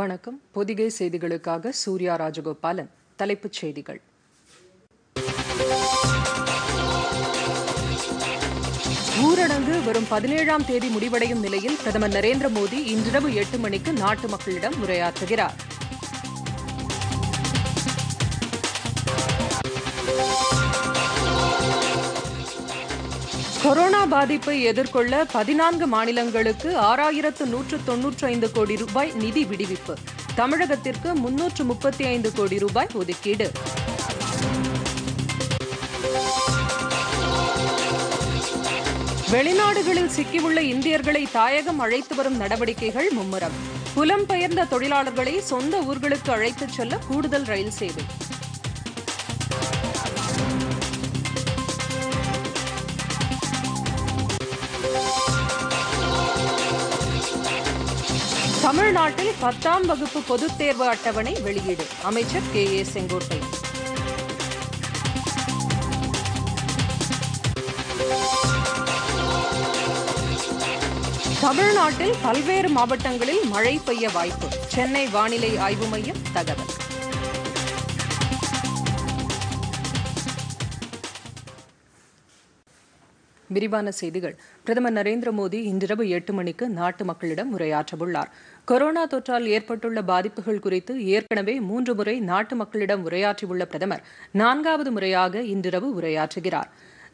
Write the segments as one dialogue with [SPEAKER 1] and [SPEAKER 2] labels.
[SPEAKER 1] வணக்கம் பொதிகை செய்திகளுக்காக சூர்யா ராஜகோபாலன் தலைப்புச் செய்திகள் ஊரடங்கு வரும் பதினேழாம் தேதி முடிவடையும் நிலையில் பிரதமர் நரேந்திர மோடி இன்றிரவு எட்டு மணிக்கு நாட்டு மக்களிடம் உரையாற்றுகிறார் கொரோனா பாதிப்பை எதிர்கொள்ள பதினான்கு மாநிலங்களுக்கு ஆறாயிரத்து நூற்று தொன்னூற்றி ஐந்து கோடி ரூபாய் நிதி விடுவிப்பு தமிழகத்திற்கு முன்னூற்று முப்பத்தி ஐந்து கோடி ரூபாய் ஒதுக்கீடு வெளிநாடுகளில் சிக்கியுள்ள இந்தியர்களை தாயகம் அழைத்து வரும் நடவடிக்கைகள் மும்முரம் புலம்பெயர்ந்த தொழிலாளர்களை சொந்த ஊர்களுக்கு அழைத்துச் செல்ல கூடுதல் ரயில் சேவை தமிழ்நாட்டில் பத்தாம் வகுப்பு பொதுத் தேர்வு அட்டவணை வெளியீடு அமைச்சர் கே ஏ செங்கோட்டை தமிழ்நாட்டில் பல்வேறு மாவட்டங்களில் மழை பெய்ய வாய்ப்பு சென்னை வானிலை ஆய்வு மையம் தகவல் விரிவான செய்திகள் பிரதமர் நரேந்திர மோடி இன்றிரவு எட்டு மணிக்கு நாட்டு மக்களிடம் உரையாற்றவுள்ளார் கொரோனா தொற்றால் ஏற்பட்டுள்ள பாதிப்புகள் குறித்து ஏற்கனவே மூன்று முறை நாட்டு மக்களிடம் உரையாற்றியுள்ள பிரதமர் நான்காவது முறையாக இன்றிரவு உரையாற்றுகிறாா்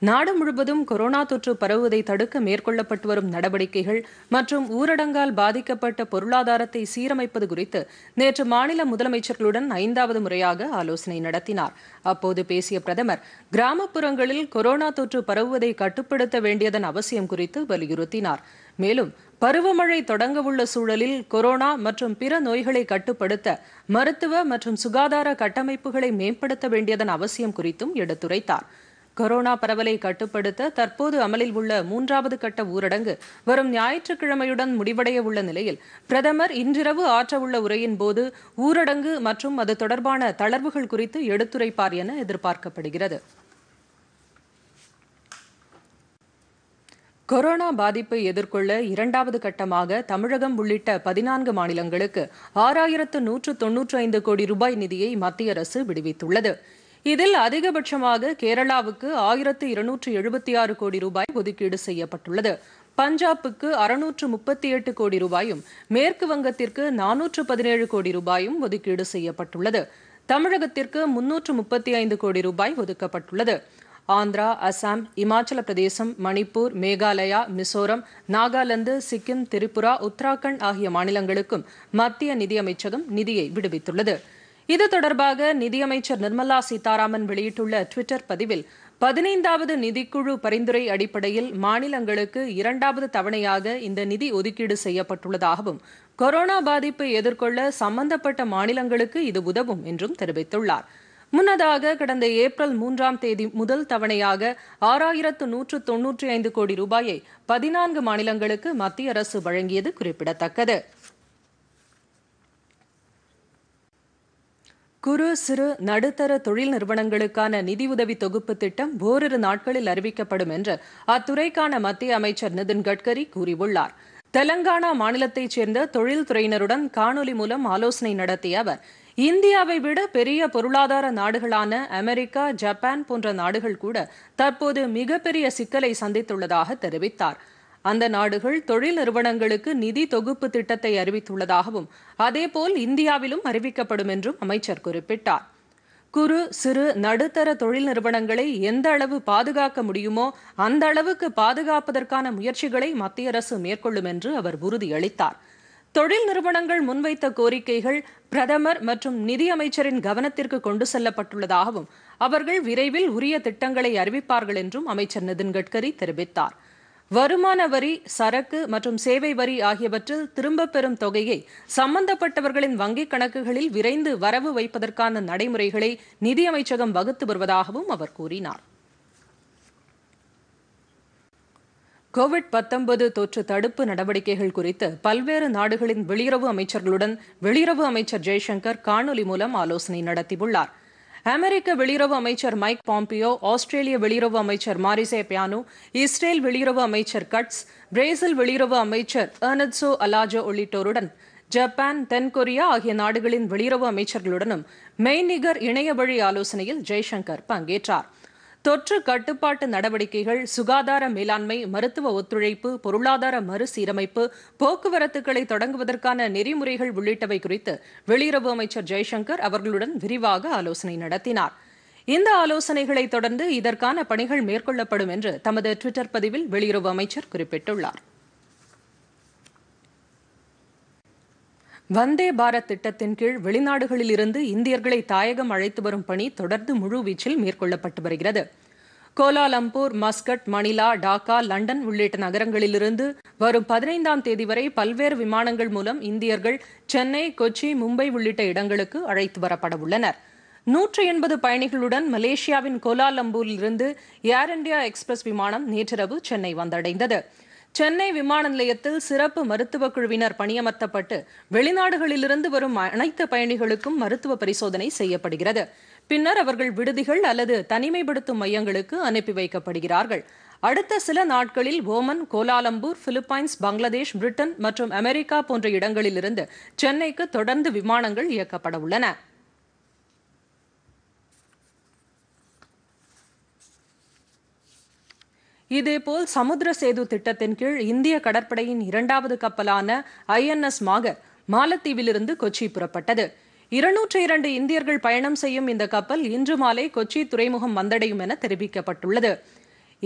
[SPEAKER 1] நாடு முழுவதும் கொரோனா தொற்று பரவுவதை தடுக்க மேற்கொள்ளப்பட்டு வரும் நடவடிக்கைகள் மற்றும் ஊரடங்கால் பாதிக்கப்பட்ட பொருளாதாரத்தை சீரமைப்பது குறித்து நேற்று மாநில முதலமைச்சர்களுடன் ஐந்தாவது முறையாக ஆலோசனை நடத்தினார் அப்போது பேசிய பிரதமர் கிராமப்புறங்களில் கொரோனா தொற்று பரவுவதை கட்டுப்படுத்த வேண்டியதன் அவசியம் குறித்து வலியுறுத்தினார் மேலும் பருவமழை தொடங்கவுள்ள சூழலில் கொரோனா மற்றும் பிற நோய்களை கட்டுப்படுத்த மருத்துவ மற்றும் சுகாதார கட்டமைப்புகளை மேம்படுத்த வேண்டியதன் அவசியம் குறித்தும் எடுத்துரைத்தார் கொரோனா பரவலை கட்டுப்படுத்த தற்போது அமலில் உள்ள மூன்றாவது கட்ட ஊரடங்கு வரும் ஞாயிற்றுக்கிழமையுடன் முடிவடைய உள்ள நிலையில் பிரதமர் இன்றிரவு ஆற்றவுள்ள உரையின் போது ஊரடங்கு மற்றும் அது தொடர்பான தளர்வுகள் குறித்து எடுத்துரைப்பார் என எதிர்பார்க்கப்படுகிறது கொரோனா பாதிப்பை எதிர்கொள்ள இரண்டாவது கட்டமாக தமிழகம் உள்ளிட்ட பதினான்கு மாநிலங்களுக்கு ஆறாயிரத்து நூற்று தொன்னூற்று ஐந்து கோடி ரூபாய் நிதியை மத்திய அரசு விடுவித்துள்ளது இதில் அதிகபட்சமாக கேரளாவுக்கு ஆயிரத்து இருநூற்று எழுபத்தி ஆறு கோடி ரூபாய் ஒதுக்கீடு செய்யப்பட்டுள்ளது பஞ்சாபுக்கு அறுநூற்று முப்பத்தி எட்டு கோடி ரூபாயும் மேற்கு வங்கத்திற்கு நானூற்று பதினேழு கோடி ரூபாயும் ஒதுக்கீடு செய்யப்பட்டுள்ளது தமிழகத்திற்கு முன்னூற்று முப்பத்தி ஐந்து கோடி ரூபாய் ஒதுக்கப்பட்டுள்ளது ஆந்திரா அசாம் இமாச்சல பிரதேசம் மணிப்பூர் மேகாலயா மிசோரம் நாகாலாந்து சிக்கிம் திரிபுரா உத்தராகண்ட் ஆகிய மாநிலங்களுக்கும் மத்திய நிதியமைச்சகம் நிதியை விடுவித்துள்ளது இது தொடர்பாக நிதியமைச்சர் நிர்மலா சீதாராமன் வெளியிட்டுள்ள டுவிட்டர் பதிவில் பதினைந்தாவது நிதிக்குழு பரிந்துரை அடிப்படையில் மாநிலங்களுக்கு இரண்டாவது தவணையாக இந்த நிதி ஒதுக்கீடு செய்யப்பட்டுள்ளதாகவும் கொரோனா பாதிப்பை எதிர்கொள்ள சம்பந்தப்பட்ட மாநிலங்களுக்கு இது உதவும் என்றும் தெரிவித்துள்ளார் முன்னதாக கடந்த ஏப்ரல் மூன்றாம் தேதி முதல் தவணையாக ஆறாயிரத்து நூற்று தொன்னூற்றி ஐந்து கோடி ரூபாயை பதினான்கு மாநிலங்களுக்கு மத்திய அரசு வழங்கியது குறிப்பிடத்தக்கது குறு சிறு நடுத்தர தொழில் நிறுவனங்களுக்கான நிதியுதவி தொகுப்பு திட்டம் ஓரிரு நாட்களில் அறிவிக்கப்படும் என்று அத்துறைக்கான மத்திய அமைச்சர் நிதின் கட்கரி கூறியுள்ளார் தெலங்கானா மாநிலத்தைச் சேர்ந்த தொழில்துறையினருடன் காணொலி மூலம் ஆலோசனை நடத்திய அவர் இந்தியாவை விட பெரிய பொருளாதார நாடுகளான அமெரிக்கா ஜப்பான் போன்ற நாடுகள் கூட தற்போது மிகப்பெரிய சிக்கலை சந்தித்துள்ளதாக தெரிவித்தாா் அந்த நாடுகள் தொழில் நிறுவனங்களுக்கு நிதி தொகுப்பு திட்டத்தை அறிவித்துள்ளதாகவும் அதேபோல் இந்தியாவிலும் அறிவிக்கப்படும் என்றும் அமைச்சர் குறிப்பிட்டார் குறு சிறு நடுத்தர தொழில் நிறுவனங்களை எந்த அளவு பாதுகாக்க முடியுமோ அந்த அளவுக்கு பாதுகாப்பதற்கான முயற்சிகளை மத்திய அரசு மேற்கொள்ளும் என்று அவர் உறுதியளித்தார் தொழில் நிறுவனங்கள் முன்வைத்த கோரிக்கைகள் பிரதமர் மற்றும் நிதியமைச்சரின் கவனத்திற்கு கொண்டு செல்லப்பட்டுள்ளதாகவும் அவர்கள் விரைவில் உரிய திட்டங்களை அறிவிப்பார்கள் என்றும் அமைச்சர் நிதின் கட்கரி தெரிவித்தார் வருமான வரி சரக்கு மற்றும் சேவை வரி ஆகியவற்றில் திரும்ப பெறும் தொகையை சம்பந்தப்பட்டவர்களின் வங்கிக் கணக்குகளில் விரைந்து வரவு வைப்பதற்கான நடைமுறைகளை நிதியமைச்சகம் வகுத்து வருவதாகவும் அவர் கூறினார் கோவிட் பத்தொன்பது தொற்று தடுப்பு நடவடிக்கைகள் குறித்து பல்வேறு நாடுகளின் வெளியுறவு அமைச்சர்களுடன் வெளியுறவு அமைச்சர் ஜெய்சங்கர் காணொலி மூலம் ஆலோசனை நடத்தியுள்ளாா் அமெரிக்க வெளியுறவு அமைச்சர் மைக் பாம்பியோ ஆஸ்திரேலிய வெளியுறவு அமைச்சர் மாரிசே பியானு இஸ்ரேல் வெளியுறவு அமைச்சர் கட்ஸ் பிரேசில் வெளியுறவு அமைச்சர் அர்னட்ஸோ அலாஜோ உள்ளிட்டோருடன் ஜப்பான் தென்கொரியா ஆகிய நாடுகளின் வெளியுறவு அமைச்சர்களுடனும் மெய்நிகர் இணைய வழி ஆலோசனையில் ஜெய்சங்கர் பங்கேற்றார் தொற்று கட்டுப்பாட்டு நடவடிக்கைகள் சுகாதார மேலாண்மை மருத்துவ ஒத்துழைப்பு பொருளாதார மறுசீரமைப்பு போக்குவரத்துகளை தொடங்குவதற்கான நெறிமுறைகள் உள்ளிட்டவை குறித்து வெளியுறவு அமைச்சர் ஜெய்சங்கர் அவர்களுடன் விரிவாக ஆலோசனை நடத்தினார் இந்த ஆலோசனைகளை தொடர்ந்து இதற்கான பணிகள் மேற்கொள்ளப்படும் என்று தமது டுவிட்டர் பதிவில் வெளியுறவு அமைச்சர் குறிப்பிட்டுள்ளாா் வந்தே பாரத் திட்டத்தின் கீழ் வெளிநாடுகளில் இருந்து இந்தியர்களை தாயகம் அழைத்து வரும் பணி தொடர்ந்து முழுவீச்சில் மேற்கொள்ளப்பட்டு வருகிறது Kuala Lumpur Muscat Manila Dhaka London உள்ளிட்ட நகரங்களிலிருந்து வரும் பதினைந்தாம் தேதி வரை பல்வேறு விமானங்கள் மூலம் இந்தியர்கள் சென்னை கொச்சி மும்பை உள்ளிட்ட இடங்களுக்கு அழைத்து வரப்பட உள்ளனர் நூற்றி எண்பது பயணிகளுடன் மலேசியாவின் கோலாலம்பூரிலிருந்து ஏர் இந்தியா எக்ஸ்பிரஸ் விமானம் நேற்றிரவு சென்னை வந்தடைந்தது சென்னை விமான நிலையத்தில் சிறப்பு மருத்துவ குழுவினர் பணியமர்த்தப்பட்டு வெளிநாடுகளிலிருந்து வரும் அனைத்து பயணிகளுக்கும் மருத்துவ பரிசோதனை செய்யப்படுகிறது பின்னர் அவர்கள் விடுதிகள் அல்லது தனிமைப்படுத்தும் மையங்களுக்கு அனுப்பி வைக்கப்படுகிறார்கள் அடுத்த சில நாட்களில் Oman Kuala Lumpur Philippines Bangladesh Britain மற்றும் அமெரிக்கா போன்ற இடங்களிலிருந்து சென்னைக்கு தொடர்ந்து விமானங்கள் இயக்கப்பட உள்ளன இதேபோல் சமுத்திர சேது திட்டத்தின் கீழ் இந்திய கடற்படையின் இரண்டாவது கப்பலான எஸ் மாக மாலத்தீவிலிருந்து கொச்சி புறப்பட்டது இருநூற்றி இரண்டு இந்தியர்கள் பயணம் செய்யும் இந்த கப்பல் இன்று மாலை கொச்சி துறைமுகம் வந்தடையும் என தெரிவிக்கப்பட்டுள்ளது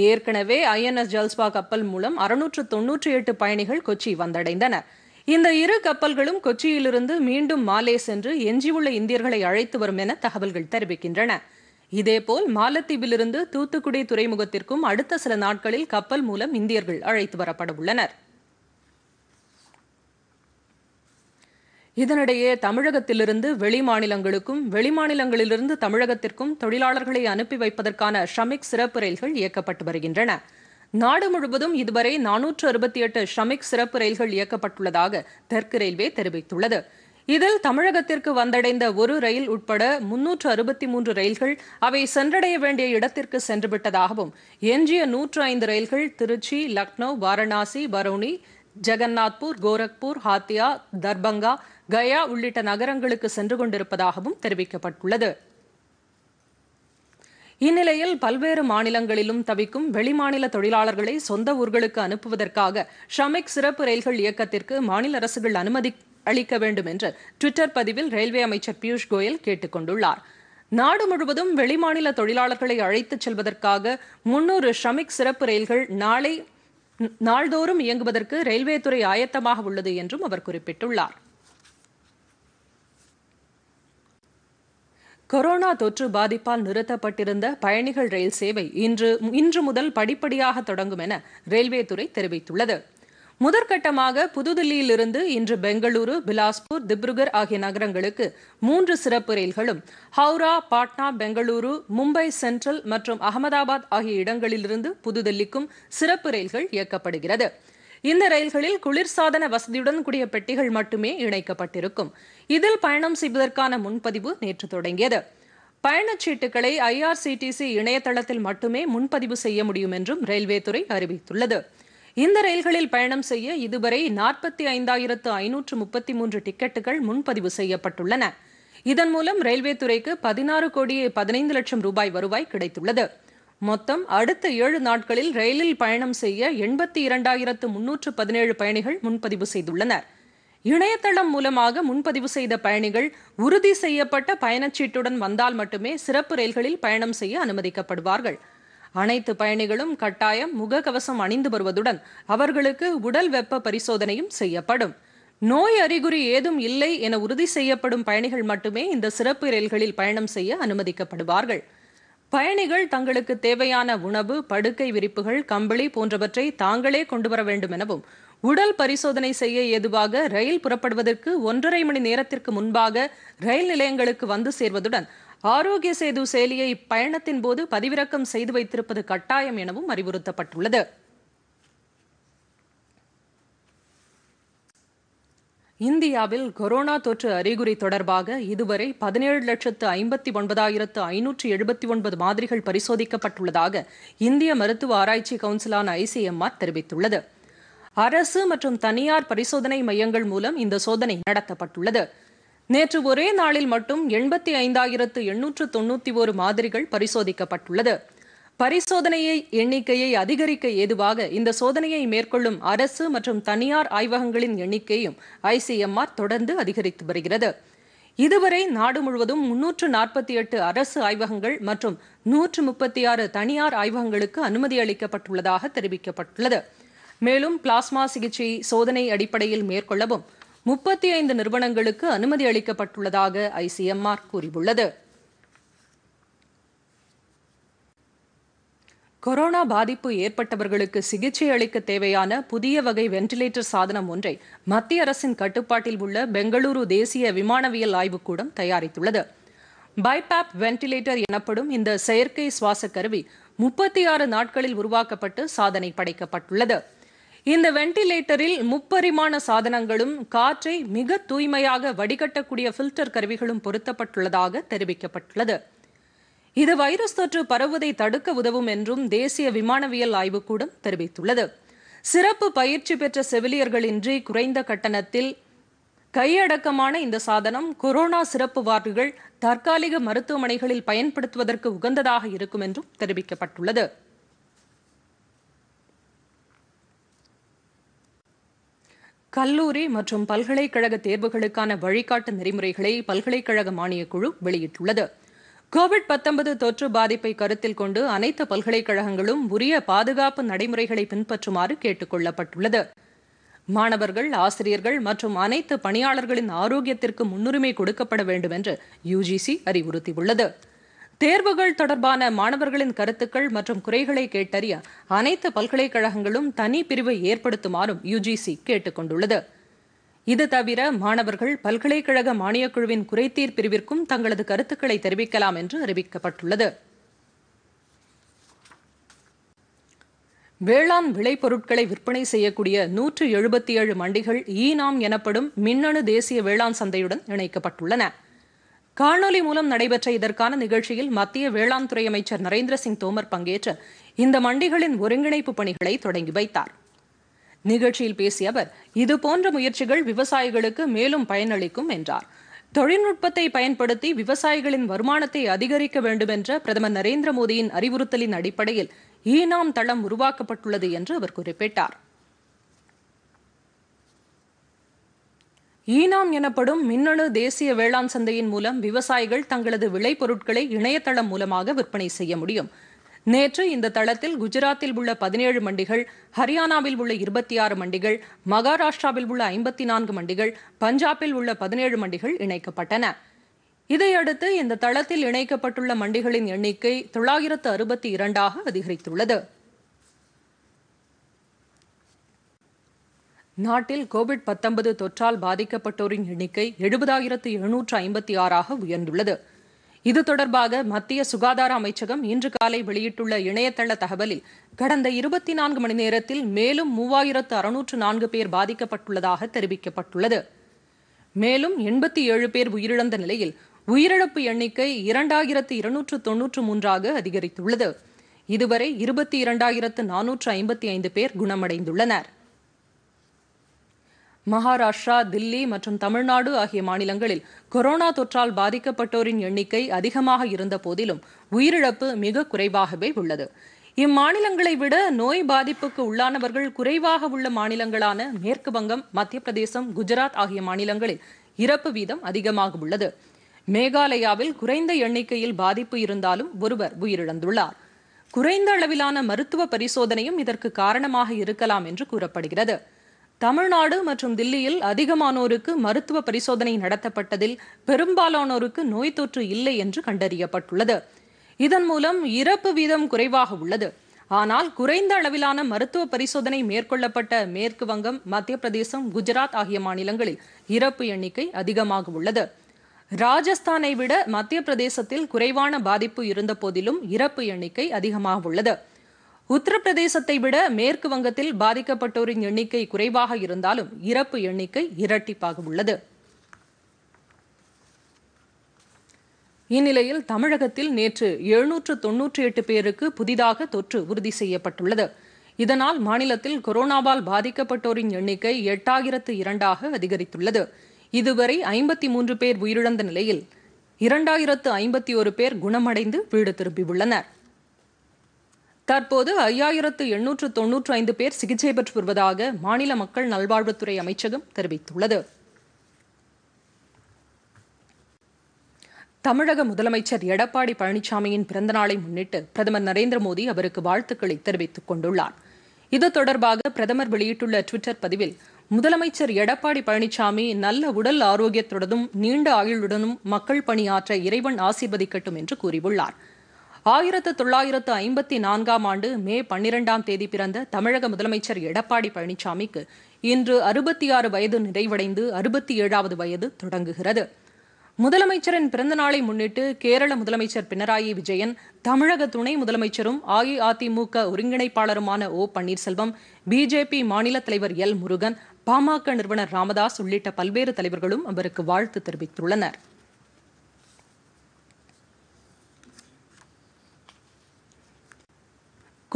[SPEAKER 1] ஏற்கனவே ஐஎன்எஸ் ஜல்ஸ்பா கப்பல் மூலம் அறுநூற்று தொன்னூற்றி எட்டு பயணிகள் கொச்சி வந்தடைந்தனர் இந்த இரு கப்பல்களும் கொச்சியிலிருந்து மீண்டும் மாலே சென்று எஞ்சியுள்ள இந்தியர்களை அழைத்து வரும் என தகவல்கள் தெரிவிக்கின்றன இதேபோல் மாலத்தீவிலிருந்து தூத்துக்குடி துறைமுகத்திற்கும் அடுத்த சில நாட்களில் கப்பல் மூலம் இந்தியர்கள் அழைத்து வரப்பட உள்ளனர் இதனிடையே தமிழகத்திலிருந்து வெளிமாநிலங்களுக்கும் வெளிமாநிலங்களிலிருந்து தமிழகத்திற்கும் தொழிலாளர்களை அனுப்பி வைப்பதற்கான ஷமிக் சிறப்பு ரயில்கள் இயக்கப்பட்டு வருகின்றன நாடு முழுவதும் இதுவரை நானூற்று அறுபத்தி எட்டு ஷமிக் சிறப்பு ரயில்கள் இயக்கப்பட்டுள்ளதாக தெற்கு ரயில்வே தெரிவித்துள்ளது இதில் தமிழகத்திற்கு வந்தடைந்த ஒரு ரயில் உட்பட முன்னூற்று அறுபத்தி மூன்று ரயில்கள் அவை சென்றடைய வேண்டிய இடத்திற்கு சென்றுவிட்டதாகவும் எஞ்சிய நூற்று ஐந்து ரயில்கள் திருச்சி லக்னோ வாரணாசி பரௌனி ஜெகநாத்பூர் கோரக்பூர் ஹாத்தியா தர்பங்கா கயா உள்ளிட்ட நகரங்களுக்கு சென்று கொண்டிருப்பதாகவும் தெரிவிக்கப்பட்டுள்ளது இந்நிலையில் பல்வேறு மாநிலங்களிலும் தவிக்கும் வெளிமாநில தொழிலாளர்களை சொந்த ஊர்களுக்கு அனுப்புவதற்காக ஷமிக் சிறப்பு ரயில்கள் இயக்கத்திற்கு மாநில அரசுகள் அனுமதி அளிக்க வேண்டும் என்று ட்விட்டர் பதிவில் ரயில்வே அமைச்சர் பியூஷ் கோயல் கேட்டுக் கொண்டுள்ளார் நாடு முழுவதும் வெளிமாநில தொழிலாளர்களை அழைத்துச் செல்வதற்காக முன்னூறு ஷ்ரமிக் சிறப்பு ரயில்கள் நாளை நாள்தோறும் இயங்குவதற்கு ரயில்வே துறை ஆயத்தமாக உள்ளது என்றும் அவர் குறிப்பிட்டுள்ளார் கொரோனா தொற்று பாதிப்பால் நிறுத்தப்பட்டிருந்த பயணிகள் ரயில் சேவை இன்று இன்று முதல் படிப்படியாக தொடங்கும் என ரயில்வே துறை தெரிவித்துள்ளது முதற்கட்டமாக புதுதில்லியிலிருந்து இன்று பெங்களூரு பிலாஸ்பூர் திப்ருகர் ஆகிய நகரங்களுக்கு மூன்று சிறப்பு ரயில்களும் ஹவுரா பாட்னா பெங்களூரு மும்பை சென்ட்ரல் மற்றும் அகமதாபாத் ஆகிய இடங்களிலிருந்து புதுதில்லிக்கும் சிறப்பு ரயில்கள் இயக்கப்படுகிறது இந்த ரயில்களில் குளிர்சாதன வசதியுடன் கூடிய பெட்டிகள் மட்டுமே இணைக்கப்பட்டிருக்கும் இதில் பயணம் செய்வதற்கான முன்பதிவு நேற்று தொடங்கியது பயணச்சீட்டுகளை ஐஆர்சிடிசி இணையதளத்தில் மட்டுமே முன்பதிவு செய்ய முடியும் என்றும் ரயில்வே துறை அறிவித்துள்ளது இந்த ரயில்களில் பயணம் செய்ய இதுவரை நாற்பத்தி ஐந்தாயிரத்து ஐநூற்று முப்பத்தி மூன்று டிக்கெட்டுகள் முன்பதிவு செய்யப்பட்டுள்ளன இதன் மூலம் ரயில்வே துறைக்கு பதினாறு கோடியே பதினைந்து லட்சம் ரூபாய் வருவாய் கிடைத்துள்ளது மொத்தம் அடுத்த ஏழு நாட்களில் ரயிலில் பயணம் செய்ய எண்பத்தி இரண்டாயிரத்து முன்னூற்று பதினேழு பயணிகள் முன்பதிவு செய்துள்ளனர் இணையதளம் மூலமாக முன்பதிவு செய்த பயணிகள் உறுதி செய்யப்பட்ட பயணச்சீட்டுடன் வந்தால் மட்டுமே சிறப்பு ரயில்களில் பயணம் செய்ய அனுமதிக்கப்படுவார்கள் அனைத்து பயணிகளும் கட்டாயம் முகக்கவசம் அணிந்து வருவதுடன் அவர்களுக்கு உடல் வெப்ப பரிசோதனையும் செய்யப்படும் நோய் அறிகுறி ஏதும் இல்லை என உறுதி செய்யப்படும் பயணிகள் மட்டுமே இந்த சிறப்பு ரயில்களில் பயணம் செய்ய அனுமதிக்கப்படுவார்கள் பயணிகள் தங்களுக்கு தேவையான உணவு படுக்கை விரிப்புகள் கம்பளி போன்றவற்றை தாங்களே கொண்டு வர வேண்டும் எனவும் உடல் பரிசோதனை செய்ய ஏதுவாக ரயில் புறப்படுவதற்கு ஒன்றரை மணி நேரத்திற்கு முன்பாக ரயில் நிலையங்களுக்கு வந்து சேர்வதுடன் ஆரோக்கிய சேது செயலியை பயணத்தின் போது பதிவிறக்கம் செய்து வைத்திருப்பது கட்டாயம் எனவும் அறிவுறுத்தப்பட்டுள்ளது இந்தியாவில் கொரோனா தொற்று அறிகுறி தொடர்பாக இதுவரை பதினேழு லட்சத்து ஐம்பத்தி ஒன்பதாயிரத்து ஐநூற்றி எழுபத்தி ஒன்பது மாதிரிகள் பரிசோதிக்கப்பட்டுள்ளதாக இந்திய மருத்துவ ஆராய்ச்சி கவுன்சிலான ஐசிஎம்ஆர் தெரிவித்துள்ளது அரசு மற்றும் தனியார் பரிசோதனை மையங்கள் மூலம் இந்த சோதனை நடத்தப்பட்டுள்ளது நேற்று ஒரே நாளில் மட்டும் எண்பத்தி ஐந்தாயிரத்து எண்ணூற்று தொண்ணூற்றி ஒரு மாதிரிகள் பரிசோதிக்கப்பட்டுள்ளது பரிசோதனையை எண்ணிக்கையை அதிகரிக்க ஏதுவாக இந்த சோதனையை மேற்கொள்ளும் அரசு மற்றும் தனியார் ஆய்வகங்களின் எண்ணிக்கையும் ஐசிஎம்ஆர் தொடர்ந்து அதிகரித்து வருகிறது இதுவரை நாடு முழுவதும் முன்னூற்று நாற்பத்தி எட்டு அரசு ஆய்வகங்கள் மற்றும் நூற்று முப்பத்தி ஆறு தனியார் ஆய்வகங்களுக்கு அனுமதி அளிக்கப்பட்டுள்ளதாக தெரிவிக்கப்பட்டுள்ளது மேலும் பிளாஸ்மா சிகிச்சை சோதனை அடிப்படையில் மேற்கொள்ளவும் முப்பத்தி ஐந்து நிறுவனங்களுக்கு அனுமதி அளிக்கப்பட்டுள்ளதாக ஐசிஎம்ஆர் கூறியுள்ளது கொரோனா பாதிப்பு ஏற்பட்டவர்களுக்கு சிகிச்சை அளிக்க தேவையான புதிய வகை வென்டிலேட்டர் சாதனம் ஒன்றை மத்திய அரசின் கட்டுப்பாட்டில் உள்ள பெங்களூரு தேசிய விமானவியல் ஆய்வுக்கூடம் தயாரித்துள்ளது பைபாப் வென்டிலேட்டர் எனப்படும் இந்த செயற்கை சுவாச கருவி முப்பத்தி ஆறு நாட்களில் உருவாக்கப்பட்டு சாதனை படைக்கப்பட்டுள்ளது இந்த வெண்டிலேட்டரில் முப்பரிமாண சாதனங்களும் காற்றை மிக தூய்மையாக வடிகட்டக்கூடிய ஃபில்டர் கருவிகளும் பொருத்தப்பட்டுள்ளதாக தெரிவிக்கப்பட்டுள்ளது இது வைரஸ் தொற்று பரவுவதை தடுக்க உதவும் என்றும் தேசிய விமானவியல் ஆய்வுக்கூடம் தெரிவித்துள்ளது சிறப்பு பயிற்சி பெற்ற செவிலியர்களின்றி குறைந்த கட்டணத்தில் கையடக்கமான இந்த சாதனம் கொரோனா சிறப்பு வார்டுகள் தற்காலிக மருத்துவமனைகளில் பயன்படுத்துவதற்கு உகந்ததாக இருக்கும் என்றும் தெரிவிக்கப்பட்டுள்ளது கல்லூரி மற்றும் பல்கலைக்கழக தேர்வுகளுக்கான வழிகாட்டு நெறிமுறைகளை பல்கலைக்கழக மானியக் குழு வெளியிட்டுள்ளது கோவிட் பத்தொன்பது தொற்று பாதிப்பை கருத்தில் கொண்டு அனைத்து பல்கலைக்கழகங்களும் உரிய பாதுகாப்பு நடைமுறைகளை பின்பற்றுமாறு கேட்டுக் கொள்ளப்பட்டுள்ளது மாணவர்கள் ஆசிரியர்கள் மற்றும் அனைத்து பணியாளர்களின் ஆரோக்கியத்திற்கு முன்னுரிமை கொடுக்கப்பட வேண்டும் என்று யுஜிசி அறிவுறுத்தியுள்ளது தேர்வுகள் தொடர்பான மாணவர்களின் கருத்துக்கள் மற்றும் குறைகளை கேட்டறிய அனைத்து பல்கலைக்கழகங்களும் தனி பிரிவை ஏற்படுத்துமாறும் யுஜிசி கேட்டுக்கொண்டுள்ளது இது தவிர மாணவர்கள் பல்கலைக்கழக மானியக்குழுவின் குறைதீர் பிரிவிற்கும் தங்களது கருத்துக்களை தெரிவிக்கலாம் என்று அறிவிக்கப்பட்டுள்ளது வேளாண் விளைபொருட்களை விற்பனை செய்யக்கூடிய நூற்று எழுபத்தி ஏழு மண்டிகள் ஈ நாம் எனப்படும் மின்னணு தேசிய வேளாண் சந்தையுடன் இணைக்கப்பட்டுள்ளன காணொலி மூலம் நடைபெற்ற இதற்கான நிகழ்ச்சியில் மத்திய வேளாண் துறை அமைச்சர் நரேந்திர சிங் தோமர் பங்கேற்று இந்த மண்டிகளின் ஒருங்கிணைப்பு பணிகளை தொடங்கி வைத்தார் நிகழ்ச்சியில் பேசிய அவர் இதுபோன்ற முயற்சிகள் விவசாயிகளுக்கு மேலும் பயனளிக்கும் என்றார் தொழில்நுட்பத்தை பயன்படுத்தி விவசாயிகளின் வருமானத்தை அதிகரிக்க வேண்டும் என்ற பிரதமர் நரேந்திர மோடியின் அறிவுறுத்தலின் அடிப்படையில் ஈ நாம் தளம் உருவாக்கப்பட்டுள்ளது என்று அவர் குறிப்பிட்டார் ஈனாம் எனப்படும் மின்னணு தேசிய வேளாண் சந்தையின் மூலம் விவசாயிகள் தங்களது விளைபொருட்களை இணையதளம் மூலமாக விற்பனை செய்ய முடியும் நேற்று இந்த தளத்தில் குஜராத்தில் உள்ள பதினேழு மண்டிகள் ஹரியானாவில் உள்ள இருபத்தி ஆறு மண்டிகள் மகாராஷ்டிராவில் உள்ள ஐம்பத்தி நான்கு மண்டிகள் பஞ்சாபில் உள்ள பதினேழு மண்டிகள் இணைக்கப்பட்டன இதையடுத்து இந்த தளத்தில் இணைக்கப்பட்டுள்ள மண்டிகளின் எண்ணிக்கை தொள்ளாயிரத்து அறுபத்தி இரண்டாக அதிகரித்துள்ளது நாட்டில் கோவிட் பத்தொன்பது தொற்றால் பாதிக்கப்பட்டோரின் எண்ணிக்கை எழுபதாயிரத்து எழுநூற்று ஐம்பத்தி ஆறாக உயர்ந்துள்ளது இது தொடர்பாக மத்திய சுகாதார அமைச்சகம் இன்று காலை வெளியிட்டுள்ள இணையதள தகவலில் கடந்த இருபத்தி நான்கு மணி நேரத்தில் மேலும் மூவாயிரத்து அறுநூற்று நான்கு பேர் பாதிக்கப்பட்டுள்ளதாக தெரிவிக்கப்பட்டுள்ளது மேலும் எண்பத்தி ஏழு பேர் உயிரிழந்த நிலையில் உயிரிழப்பு எண்ணிக்கை இரண்டாயிரத்து இருநூற்று தொன்னூற்று மூன்றாக அதிகரித்துள்ளது இதுவரை இருபத்தி இரண்டாயிரத்து நானூற்று ஐம்பத்தி ஐந்து பேர் குணமடைந்துள்ளனர் மகாராஷ்டிரா தில்லி மற்றும் தமிழ்நாடு ஆகிய மாநிலங்களில் கொரோனா தொற்றால் பாதிக்கப்பட்டோரின் எண்ணிக்கை அதிகமாக இருந்த போதிலும் உயிரிழப்பு மிக குறைவாகவே உள்ளது இம்மாநிலங்களை விட நோய் பாதிப்புக்கு உள்ளானவர்கள் குறைவாக உள்ள மாநிலங்களான மேற்கு வங்கம் மத்திய பிரதேசம் குஜராத் ஆகிய மாநிலங்களில் இறப்பு வீதம் அதிகமாக உள்ளது மேகாலயாவில் குறைந்த எண்ணிக்கையில் பாதிப்பு இருந்தாலும் ஒருவர் உயிரிழந்துள்ளார் குறைந்த அளவிலான மருத்துவ பரிசோதனையும் இதற்கு காரணமாக இருக்கலாம் என்று கூறப்படுகிறது தமிழ்நாடு மற்றும் தில்லியில் அதிகமானோருக்கு மருத்துவ பரிசோதனை நடத்தப்பட்டதில் பெரும்பாலானோருக்கு நோய் தொற்று இல்லை என்று கண்டறியப்பட்டுள்ளது இதன் மூலம் இறப்பு வீதம் குறைவாக உள்ளது ஆனால் குறைந்த அளவிலான மருத்துவ பரிசோதனை மேற்கொள்ளப்பட்ட மேற்கு வங்கம் மத்திய பிரதேசம் குஜராத் ஆகிய மாநிலங்களில் இறப்பு எண்ணிக்கை அதிகமாக உள்ளது ராஜஸ்தானை விட மத்திய பிரதேசத்தில் குறைவான பாதிப்பு இருந்த போதிலும் இறப்பு எண்ணிக்கை அதிகமாக உள்ளது உத்தரப்பிரதேசத்தை விட மேற்கு வங்கத்தில் பாதிக்கப்பட்டோரின் எண்ணிக்கை குறைவாக இருந்தாலும் இறப்பு எண்ணிக்கை இரட்டிப்பாக உள்ளது இந்நிலையில் தமிழகத்தில் நேற்று எழுநூற்று தொன்னூற்றி எட்டு பேருக்கு புதிதாக தொற்று உறுதி செய்யப்பட்டுள்ளது இதனால் மாநிலத்தில் கொரோனாவால் பாதிக்கப்பட்டோரின் எண்ணிக்கை எட்டாயிரத்து இரண்டாக அதிகரித்துள்ளது இதுவரை ஐம்பத்தி மூன்று பேர் உயிரிழந்த நிலையில் இரண்டாயிரத்து ஐம்பத்தி ஒரு பேர் குணமடைந்து வீடு திரும்பியுள்ளனர் தற்போது ஐயாயிரத்து எண்ணூற்று தொன்னூற்று ஐந்து பேர் சிகிச்சை பெற்று வருவதாக மாநில மக்கள் நல்வாழ்வுத்துறை அமைச்சகம் தெரிவித்துள்ளது தமிழக முதலமைச்சர் எடப்பாடி பழனிசாமியின் பிறந்தநாளை முன்னிட்டு பிரதமர் நரேந்திர மோடி அவருக்கு வாழ்த்துக்களை தெரிவித்துக் கொண்டுள்ளார் இது தொடர்பாக பிரதமர் வெளியிட்டுள்ள டுவிட்டர் பதிவில் முதலமைச்சர் எடப்பாடி பழனிசாமி நல்ல உடல் ஆரோக்கியத்துடனும் நீண்ட ஆயுளுடனும் மக்கள் பணியாற்ற இறைவன் ஆசீர்வதிக்கட்டும் என்று கூறியுள்ளார் ஆயிரத்து தொள்ளாயிரத்து ஐம்பத்தி நான்காம் ஆண்டு மே பன்னிரெண்டாம் தேதி பிறந்த தமிழக முதலமைச்சர் எடப்பாடி பழனிசாமிக்கு இன்று அறுபத்தி ஆறு வயது நிறைவடைந்து அறுபத்தி ஏழாவது வயது தொடங்குகிறது முதலமைச்சரின் பிறந்தநாளை முன்னிட்டு கேரள முதலமைச்சர் பினராயி விஜயன் தமிழக துணை முதலமைச்சரும் அஇஅதிமுக ஒருங்கிணைப்பாளருமான ஓ பன்னீர்செல்வம் பிஜேபி மாநில தலைவர் எல் முருகன் பாமக நிறுவனர் ராமதாஸ் உள்ளிட்ட பல்வேறு தலைவர்களும் அவருக்கு வாழ்த்து தெரிவித்துள்ளனர்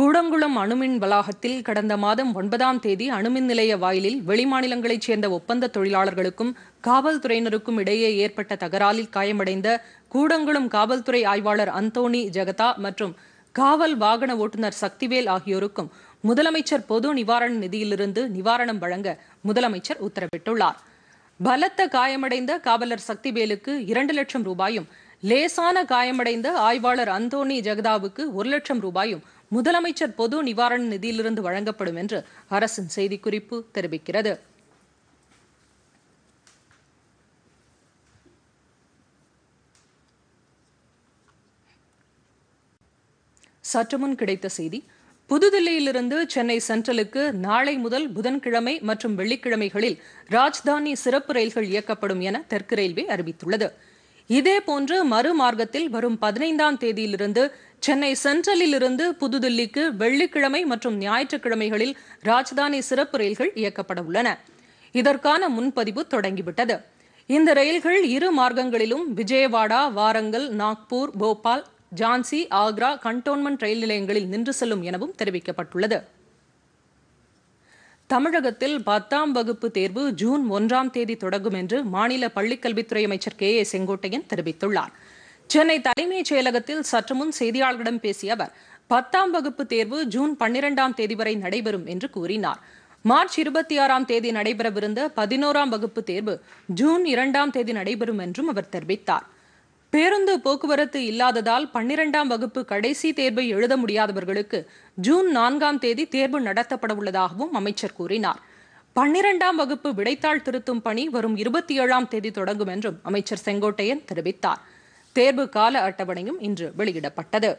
[SPEAKER 1] கூடங்குளம் அணுமின் வளாகத்தில் கடந்த மாதம் ஒன்பதாம் தேதி அணுமின் நிலைய வாயிலில் வெளிமாநிலங்களைச் சேர்ந்த ஒப்பந்த தொழிலாளர்களுக்கும் காவல்துறையினருக்கும் இடையே ஏற்பட்ட தகராலில் காயமடைந்த கூடங்குளம் காவல்துறை ஆய்வாளர் அந்தோனி ஜெகதா மற்றும் காவல் வாகன ஓட்டுநர் சக்திவேல் ஆகியோருக்கும் முதலமைச்சர் பொது நிவாரண நிதியிலிருந்து நிவாரணம் வழங்க முதலமைச்சர் உத்தரவிட்டுள்ளார் பலத்த காயமடைந்த காவலர் சக்திவேலுக்கு இரண்டு லட்சம் ரூபாயும் லேசான காயமடைந்த ஆய்வாளர் அந்தோனி ஜெகதாவுக்கு ஒரு லட்சம் ரூபாயும் முதலமைச்சர் பொது நிவாரண நிதியிலிருந்து வழங்கப்படும் என்று அரசின் செய்திக்குறிப்பு தெரிவிக்கிறது சற்றுமுன் கிடைத்த செய்தி புதுதில்லியிலிருந்து சென்னை சென்ட்ரலுக்கு நாளை முதல் புதன்கிழமை மற்றும் வெள்ளிக்கிழமைகளில் ராஜ்தானி சிறப்பு ரயில்கள் இயக்கப்படும் என தெற்கு ரயில்வே அறிவித்துள்ளது இதேபோன்று மார்க்கத்தில் வரும் பதினைந்தாம் தேதியிலிருந்து சென்னை சென்ட்ரலில் இருந்து புதுதில்லிக்கு வெள்ளிக்கிழமை மற்றும் ஞாயிற்றுக்கிழமைகளில் ராஜதானி சிறப்பு ரயில்கள் இயக்கப்பட உள்ளன இதற்கான முன்பதிவு தொடங்கிவிட்டது இந்த ரயில்கள் இரு மார்க்கங்களிலும் விஜயவாடா வாரங்கல் நாக்பூர் போபால் ஜான்சி ஆக்ரா கண்டோன்மெண்ட் ரயில் நிலையங்களில் நின்று செல்லும் எனவும் தெரிவிக்கப்பட்டுள்ளது தமிழகத்தில் பத்தாம் வகுப்பு தேர்வு ஜூன் ஒன்றாம் தேதி தொடங்கும் என்று மாநில பள்ளிக்கல்வித்துறை அமைச்சர் கே ஏ செங்கோட்டையன் தெரிவித்துள்ளார் சென்னை தலைமைச் செயலகத்தில் சற்றுமுன் செய்தியாளர்களிடம் பேசிய அவர் பத்தாம் வகுப்பு தேர்வு ஜூன் பன்னிரெண்டாம் தேதி வரை நடைபெறும் என்று கூறினார் மார்ச் இருபத்தி ஆறாம் தேதி நடைபெறவிருந்த பதினோராம் வகுப்பு தேர்வு ஜூன் இரண்டாம் தேதி நடைபெறும் என்றும் அவர் தெரிவித்தார் பேருந்து போக்குவரத்து இல்லாததால் பன்னிரெண்டாம் வகுப்பு கடைசி தேர்வை எழுத முடியாதவர்களுக்கு ஜூன் நான்காம் தேதி தேர்வு நடத்தப்பட உள்ளதாகவும் அமைச்சர் கூறினார் பன்னிரெண்டாம் வகுப்பு விடைத்தாள் திருத்தும் பணி வரும் இருபத்தி ஏழாம் தேதி தொடங்கும் என்றும் அமைச்சர் செங்கோட்டையன் தெரிவித்தார் தேர்வு கால அட்டவணையும் இன்று வெளியிடப்பட்டது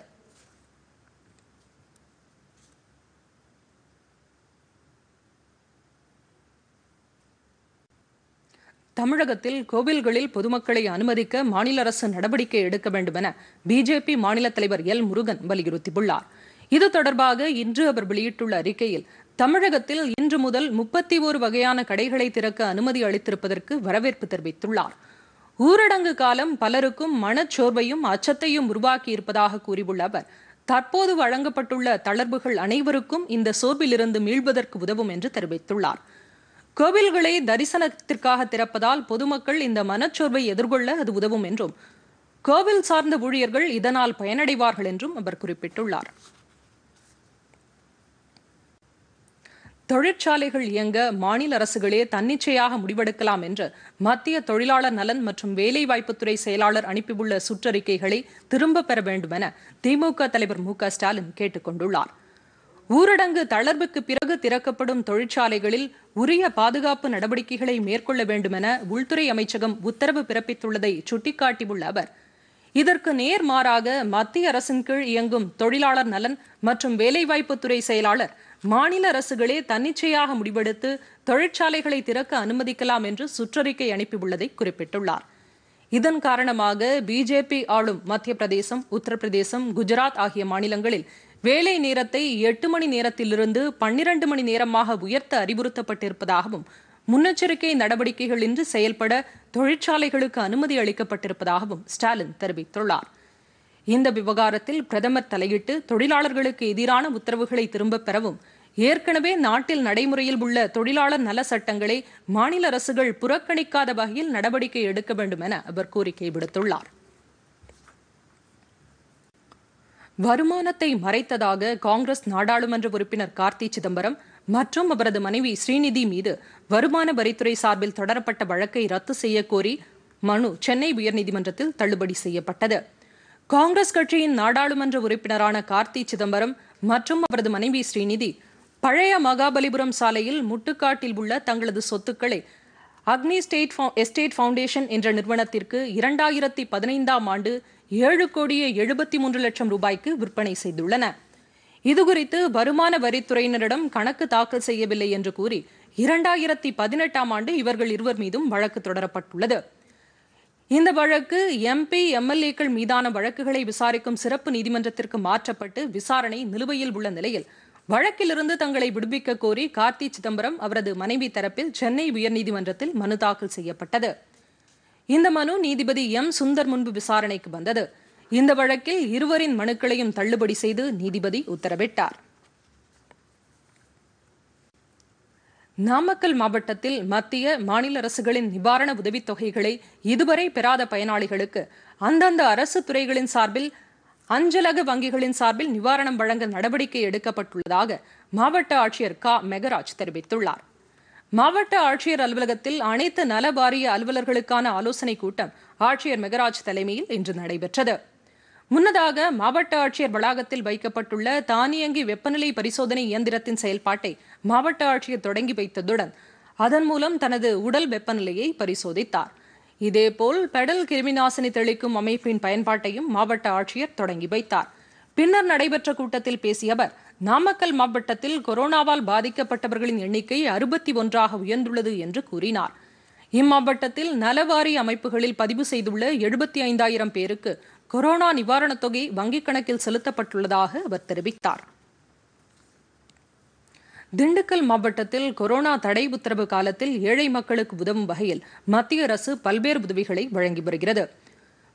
[SPEAKER 1] தமிழகத்தில் கோவில்களில் பொதுமக்களை அனுமதிக்க மாநில அரசு நடவடிக்கை எடுக்க வேண்டும் என பிஜேபி மாநில தலைவர் எல் முருகன் வலியுறுத்தியுள்ளார் இது தொடர்பாக இன்று அவர் வெளியிட்டுள்ள அறிக்கையில் தமிழகத்தில் இன்று முதல் முப்பத்தி ஒரு வகையான கடைகளை திறக்க அனுமதி அளித்திருப்பதற்கு வரவேற்பு தெரிவித்துள்ளார் ஊரடங்கு காலம் பலருக்கும் மனச்சோர்வையும் அச்சத்தையும் உருவாக்கி இருப்பதாக கூறியுள்ள அவர் தற்போது வழங்கப்பட்டுள்ள தளர்வுகள் அனைவருக்கும் இந்த சோர்விலிருந்து மீள்வதற்கு உதவும் என்று தெரிவித்துள்ளார் கோவில்களை தரிசனத்திற்காக திறப்பதால் பொதுமக்கள் இந்த மனச்சோர்வை எதிர்கொள்ள அது உதவும் என்றும் கோவில் சார்ந்த ஊழியர்கள் இதனால் பயனடைவார்கள் என்றும் அவர் குறிப்பிட்டுள்ளார் தொழிற்சாலைகள் இயங்க மாநில அரசுகளே தன்னிச்சையாக முடிவெடுக்கலாம் என்று மத்திய தொழிலாளர் நலன் மற்றும் வேலைவாய்ப்புத்துறை செயலாளர் அனுப்பியுள்ள சுற்றறிக்கைகளை திரும்ப பெற வேண்டும் என திமுக தலைவர் மு க ஸ்டாலின் கேட்டுக் கொண்டுள்ளார் ஊரடங்கு தளர்வுக்கு பிறகு திறக்கப்படும் தொழிற்சாலைகளில் உரிய பாதுகாப்பு நடவடிக்கைகளை மேற்கொள்ள வேண்டுமென உள்துறை அமைச்சகம் உத்தரவு பிறப்பித்துள்ளதை சுட்டிக்காட்டியுள்ள அவர் இதற்கு நேர்மாறாக மத்திய அரசின் கீழ் இயங்கும் தொழிலாளர் நலன் மற்றும் வேலைவாய்ப்புத்துறை செயலாளர் மாநில அரசுகளே தன்னிச்சையாக முடிவெடுத்து தொழிற்சாலைகளை திறக்க அனுமதிக்கலாம் என்று சுற்றறிக்கை அனுப்பியுள்ளதை குறிப்பிட்டுள்ளார் இதன் காரணமாக பிஜேபி ஆளும் மத்திய பிரதேசம் உத்தரப்பிரதேசம் குஜராத் ஆகிய மாநிலங்களில் வேலை நேரத்தை எட்டு மணி நேரத்திலிருந்து பன்னிரண்டு மணி நேரமாக உயர்த்த அறிவுறுத்தப்பட்டிருப்பதாகவும் முன்னெச்சரிக்கை நடவடிக்கைகள் இன்று செயல்பட தொழிற்சாலைகளுக்கு அனுமதி அளிக்கப்பட்டிருப்பதாகவும் ஸ்டாலின் தெரிவித்துள்ளார் இந்த விவகாரத்தில் பிரதமர் தலையிட்டு தொழிலாளர்களுக்கு எதிரான உத்தரவுகளை திரும்பப் பெறவும் ஏற்கனவே நாட்டில் நடைமுறையில் உள்ள தொழிலாளர் நல சட்டங்களை மாநில அரசுகள் புறக்கணிக்காத வகையில் நடவடிக்கை எடுக்க வேண்டும் என அவர் கோரிக்கை விடுத்துள்ளார் வருமானத்தை மறைத்ததாக காங்கிரஸ் நாடாளுமன்ற உறுப்பினர் கார்த்தி சிதம்பரம் மற்றும் அவரது மனைவி ஸ்ரீநிதி மீது வருமான வரித்துறை சார்பில் தொடரப்பட்ட வழக்கை ரத்து செய்ய கோரி மனு சென்னை உயர்நீதிமன்றத்தில் தள்ளுபடி செய்யப்பட்டது காங்கிரஸ் கட்சியின் நாடாளுமன்ற உறுப்பினரான கார்த்தி சிதம்பரம் மற்றும் அவரது மனைவி ஸ்ரீநிதி பழைய மகாபலிபுரம் சாலையில் முட்டுக்காட்டில் உள்ள தங்களது சொத்துக்களை அக்னி ஸ்டேட் எஸ்டேட் ஃபவுண்டேஷன் என்ற நிறுவனத்திற்கு இரண்டாயிரத்தி பதினைந்தாம் ஆண்டு ஏழு கோடியே எழுபத்தி மூன்று லட்சம் ரூபாய்க்கு விற்பனை செய்துள்ளன இதுகுறித்து வருமான வரித்துறையினரிடம் கணக்கு தாக்கல் செய்யவில்லை என்று கூறி இரண்டாயிரத்தி பதினெட்டாம் ஆண்டு இவர்கள் இருவர் மீதும் வழக்கு தொடரப்பட்டுள்ளது இந்த வழக்கு எம்பி எம்எல்ஏக்கள் மீதான வழக்குகளை விசாரிக்கும் சிறப்பு நீதிமன்றத்திற்கு மாற்றப்பட்டு விசாரணை நிலுவையில் உள்ள நிலையில் வழக்கிலிருந்து தங்களை விடுவிக்க கோரி கார்த்தி சிதம்பரம் அவரது மனைவி தரப்பில் சென்னை உயர்நீதிமன்றத்தில் மனு தாக்கல் செய்யப்பட்டது இந்த மனு நீதிபதி எம் சுந்தர் முன்பு விசாரணைக்கு வந்தது இந்த வழக்கில் இருவரின் மனுக்களையும் தள்ளுபடி செய்து நீதிபதி உத்தரவிட்டார் நாமக்கல் மாவட்டத்தில் மத்திய மாநில அரசுகளின் நிவாரண தொகைகளை இதுவரை பெறாத பயனாளிகளுக்கு அந்தந்த அரசு துறைகளின் சார்பில் அஞ்சலக வங்கிகளின் சார்பில் நிவாரணம் வழங்க நடவடிக்கை எடுக்கப்பட்டுள்ளதாக மாவட்ட ஆட்சியர் கா மெகராஜ் தெரிவித்துள்ளார் மாவட்ட ஆட்சியர் அலுவலகத்தில் அனைத்து நல வாரிய அலுவலர்களுக்கான ஆலோசனைக் கூட்டம் ஆட்சியர் மெகராஜ் தலைமையில் இன்று நடைபெற்றது முன்னதாக மாவட்ட ஆட்சியர் வளாகத்தில் வைக்கப்பட்டுள்ள தானியங்கி வெப்பநிலை பரிசோதனை இயந்திரத்தின் செயல்பாட்டை மாவட்ட ஆட்சியர் தொடங்கி வைத்ததுடன் அதன் மூலம் தனது உடல் வெப்பநிலையை பரிசோதித்தார் இதேபோல் பெடல் கிருமிநாசினி தெளிக்கும் அமைப்பின் பயன்பாட்டையும் மாவட்ட ஆட்சியர் தொடங்கி வைத்தார் பின்னர் நடைபெற்ற கூட்டத்தில் பேசிய அவர் நாமக்கல் மாவட்டத்தில் கொரோனாவால் பாதிக்கப்பட்டவர்களின் எண்ணிக்கை அறுபத்தி ஒன்றாக உயர்ந்துள்ளது என்று கூறினார் இம்மாவட்டத்தில் நலவாரி அமைப்புகளில் பதிவு செய்துள்ள எழுபத்தி ஐந்தாயிரம் பேருக்கு கொரோனா நிவாரணத் தொகை வங்கிக் கணக்கில் செலுத்தப்பட்டுள்ளதாக அவர் தெரிவித்தார் திண்டுக்கல் மாவட்டத்தில் கொரோனா தடை உத்தரவு காலத்தில் ஏழை மக்களுக்கு உதவும் வகையில் மத்திய அரசு பல்வேறு உதவிகளை வழங்கி வருகிறது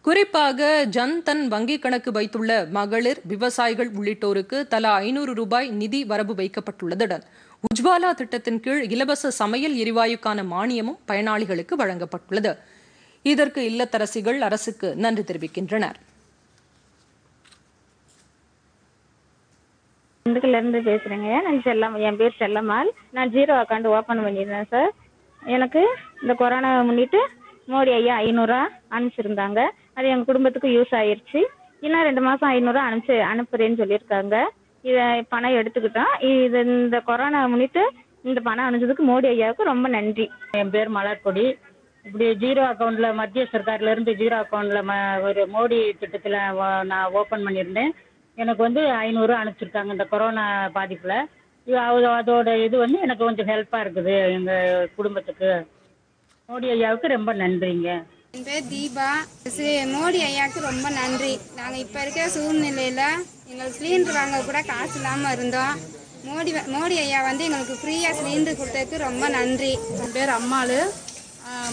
[SPEAKER 1] குறிப்பாக ஜன்தன் வங்கிக் கணக்கு வைத்துள்ள மகளிர் விவசாயிகள் உள்ளிட்டோருக்கு தலா ஐநூறு ரூபாய் நிதி வரவு வைக்கப்பட்டுள்ளதுடன் உஜ்வாலா திட்டத்தின் கீழ் இலவச சமையல் எரிவாயுக்கான மானியமும் பயனாளிகளுக்கு வழங்கப்பட்டுள்ளது இதற்கு இல்லத்தரசிகள்
[SPEAKER 2] அரசுக்கு நன்றி தெரிவிக்கின்றனர் இருந்து பேசுகிறேங்க நான் செல்லம் என் பேர் செல்லம்மாள் நான் ஜீரோ அக்கௌண்ட் ஓபன் பண்ணியிருந்தேன் சார் எனக்கு இந்த கொரோனா முன்னிட்டு மோடி ஐயா ஐநூறுரூவா அனுப்பிச்சிருந்தாங்க அது எங்கள் குடும்பத்துக்கு யூஸ் ஆயிருச்சு இன்னும் ரெண்டு மாதம் ஐநூறு அனுப்பிச்சு அனுப்புறேன்னு சொல்லியிருக்காங்க இதை பணம் எடுத்துக்கிட்டோம் இது இந்த கொரோனா முன்னிட்டு இந்த பணம் அனுப்பிச்சதுக்கு மோடி ஐயாவுக்கு ரொம்ப நன்றி என் பேர் மலர்கொடி இப்படி ஜீரோ அக்கௌண்ட்டில் மத்திய இருந்து ஜீரோ அக்கௌண்ட்டில் ஒரு மோடி திட்டத்தில் நான் ஓப்பன் பண்ணியிருந்தேன் எனக்கு வந்து ஐநூறு அனுப்பிச்சிருக்காங்க இந்த கொரோனா பாதிப்பில் அது அதோட இது வந்து எனக்கு கொஞ்சம் ஹெல்ப்பாக இருக்குது எங்கள் குடும்பத்துக்கு மோடி ஐயாவுக்கு ரொம்ப நன்றிங்க என் பேர் தீபா ஸ்ரீ மோடி ஐயாவுக்கு ரொம்ப நன்றி நாங்கள் இப்போ இருக்கிற சூழ்நிலையில் எங்களுக்கு சிலிண்டர் வாங்க கூட காசு இல்லாமல் இருந்தோம் மோடி மோடி ஐயா வந்து எங்களுக்கு ஃப்ரீயாக சிலிண்டர் கொடுத்ததுக்கு ரொம்ப நன்றி என் பேர் அம்மாள்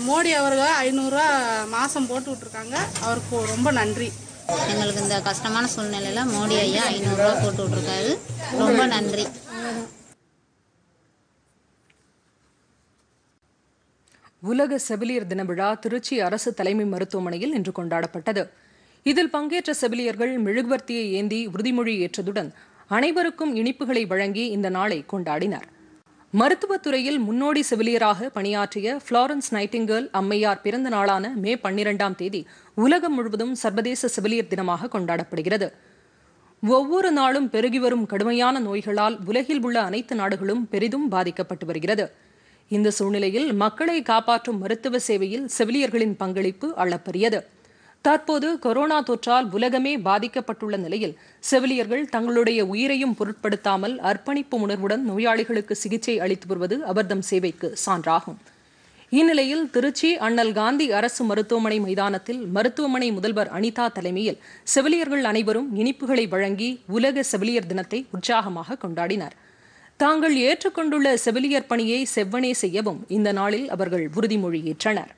[SPEAKER 2] மோடி அவர்கள் ஐநூறுரூவா மாதம் போட்டு விட்ருக்காங்க அவருக்கு ரொம்ப நன்றி எங்களுக்கு இந்த கஷ்டமான சூழ்நிலையில் மோடி ஐயா ஐநூறுரூவா போட்டு விட்ருக்காரு ரொம்ப நன்றி
[SPEAKER 1] உலக செவிலியர் தின விழா திருச்சி அரசு தலைமை மருத்துவமனையில் இன்று கொண்டாடப்பட்டது இதில் பங்கேற்ற செவிலியர்கள் மெழுகுவர்த்தியை ஏந்தி உறுதிமொழி ஏற்றதுடன் அனைவருக்கும் இனிப்புகளை வழங்கி இந்த நாளை கொண்டாடினர் மருத்துவத்துறையில் முன்னோடி செவிலியராக பணியாற்றிய ஃப்ளாரன்ஸ் நைட்டிங்கேல் அம்மையார் பிறந்த நாளான மே பன்னிரெண்டாம் தேதி உலகம் முழுவதும் சர்வதேச செவிலியர் தினமாக கொண்டாடப்படுகிறது ஒவ்வொரு நாளும் பெருகி வரும் கடுமையான நோய்களால் உலகில் உள்ள அனைத்து நாடுகளும் பெரிதும் பாதிக்கப்பட்டு வருகிறது இந்த சூழ்நிலையில் மக்களை காப்பாற்றும் மருத்துவ சேவையில் செவிலியர்களின் பங்களிப்பு அளப்பரியது தற்போது கொரோனா தொற்றால் உலகமே பாதிக்கப்பட்டுள்ள நிலையில் செவிலியர்கள் தங்களுடைய உயிரையும் பொருட்படுத்தாமல் அர்ப்பணிப்பு உணர்வுடன் நோயாளிகளுக்கு சிகிச்சை அளித்து வருவது அவர்தம் சேவைக்கு சான்றாகும் இந்நிலையில் திருச்சி அண்ணல் காந்தி அரசு மருத்துவமனை மைதானத்தில் மருத்துவமனை முதல்வர் அனிதா தலைமையில் செவிலியர்கள் அனைவரும் இனிப்புகளை வழங்கி உலக செவிலியர் தினத்தை உற்சாகமாக கொண்டாடினா் தாங்கள் ஏற்றுக்கொண்டுள்ள செவிலியர் பணியை செவ்வனே செய்யவும் இந்த நாளில் அவர்கள் உறுதிமொழி ஏற்றனர்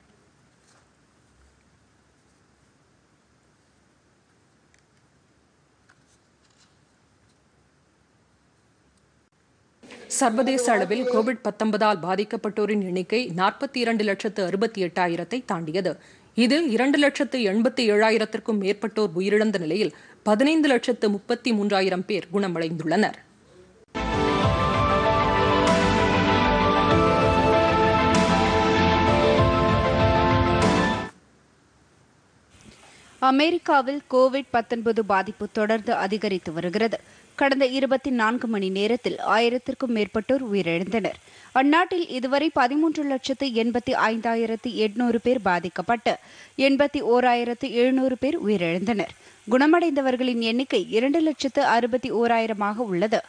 [SPEAKER 1] சர்வதேச அளவில் கோவிட் பத்தொன்பதால் பாதிக்கப்பட்டோரின் எண்ணிக்கை நாற்பத்தி இரண்டு லட்சத்து அறுபத்தி எட்டாயிரத்தை தாண்டியது இதில் இரண்டு லட்சத்து எண்பத்தி ஏழாயிரத்திற்கும் மேற்பட்டோர் உயிரிழந்த நிலையில் பதினைந்து லட்சத்து முப்பத்தி மூன்றாயிரம் பேர் குணமடைந்துள்ளனர்
[SPEAKER 2] அமெரிக்காவில் கோவிட் பத்தொன்பது பாதிப்பு தொடர்ந்து அதிகரித்து வருகிறது கடந்த இருபத்தி நான்கு மணி நேரத்தில் ஆயிரத்திற்கும் மேற்பட்டோர் உயிரிழந்தனர் அந்நாட்டில் இதுவரை பதிமூன்று லட்சத்து எண்பத்தி ஐந்தாயிரத்து எட்நூறு பேர் பாதிக்கப்பட்டு எண்பத்தி ஓராயிரத்து எழுநூறு பேர் உயிரிழந்தனர் குணமடைந்தவர்களின் எண்ணிக்கை இரண்டு லட்சத்து அறுபத்தி ஓராயிரமாக உள்ளது